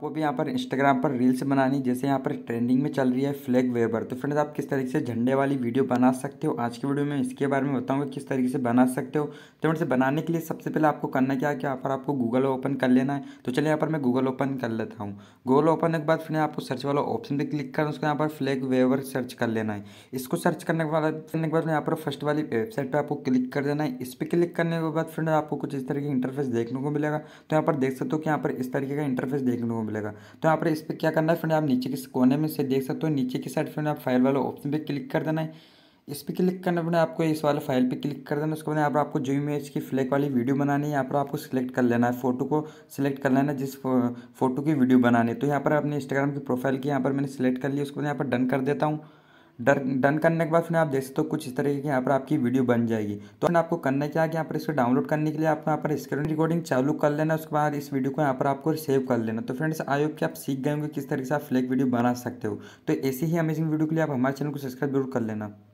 आपको भी यहाँ पर इंस्टाग्राम पर रील्स बनानी जैसे यहाँ पर ट्रेंडिंग में चल रही है फ्लैग वेबर तो फ्रेंड्स आप किस तरीके से झंडे वाली वीडियो बना सकते हो आज की वीडियो में इसके बारे में बताऊंगा किस तरीके से बना सकते हो तो फ्रेंड्स बनाने के लिए सबसे पहले आपको करना क्या है कि यहाँ पर आपको गूगल ओपन कर लेना है तो चलिए यहाँ पर मैं गूगल ओपन कर लेता हूँ गूगल ओपन के बाद फिर आपको सर्च वाला ऑप्शन पर क्लिक करना उसके यहाँ पर फ्लैग वेवर सर्च कर लेना है इसको सर्च करने के बाद करने के बाद यहाँ पर फर्स्ट वाली वेबसाइट पर आपको क्लिक कर देना है इस पर क्लिक करने के बाद फ्रेंड आपको कुछ इस तरह की इंटरफेस देखने को मिलेगा तो यहाँ पर देख सकते हो कि यहाँ पर इस तरीके का इंटरफेस देखने को मिलेगा तो यहाँ पर इस पर क्या करना है फ्रेंड आप नीचे किस कोने में से देख सकते हो नीचे की साइड फ्रेंड आप फाइल वाले ऑप्शन पर क्लिक कर देना है इस पर क्लिक करने पर आपको इस वाले फाइल पे क्लिक कर देना उसके बाद यहाँ पर आपको जो इमेज की फ्लैग वाली वीडियो बनानी है यहाँ पर आपको सिलेक्ट कर लेना है फोटो को सिलेक्ट कर लेना जिस फोटो की वीडियो बनानी है तो यहाँ पर अपने इंस्टाग्राम की प्रोफाइल की यहाँ पर मैंने सिलेक्ट कर लिया उसके बाद यहाँ पर डन कर देता हूँ डन करने के बाद फिर आप देख सकते हो तो कुछ इस तरीके की यहाँ पर आपकी वीडियो बन जाएगी तो फिर आपको करने क्या है यहाँ पर इसको डाउनलोड करने के लिए आपको यहाँ पर स्क्रीन रिकॉर्डिंग चालू कर लेना उसके बाद इस वीडियो को यहाँ पर आपको सेव कर लेना तो फ्रेंड्स आई होप कि आप सीख गए होंगे किस तरीके से आप फ्लैक वीडियो बना सकते हो तो ऐसी ही अमेजिंग वीडियो के लिए आप हमारे चैनल को सब्सक्राइब जरूर कर लेना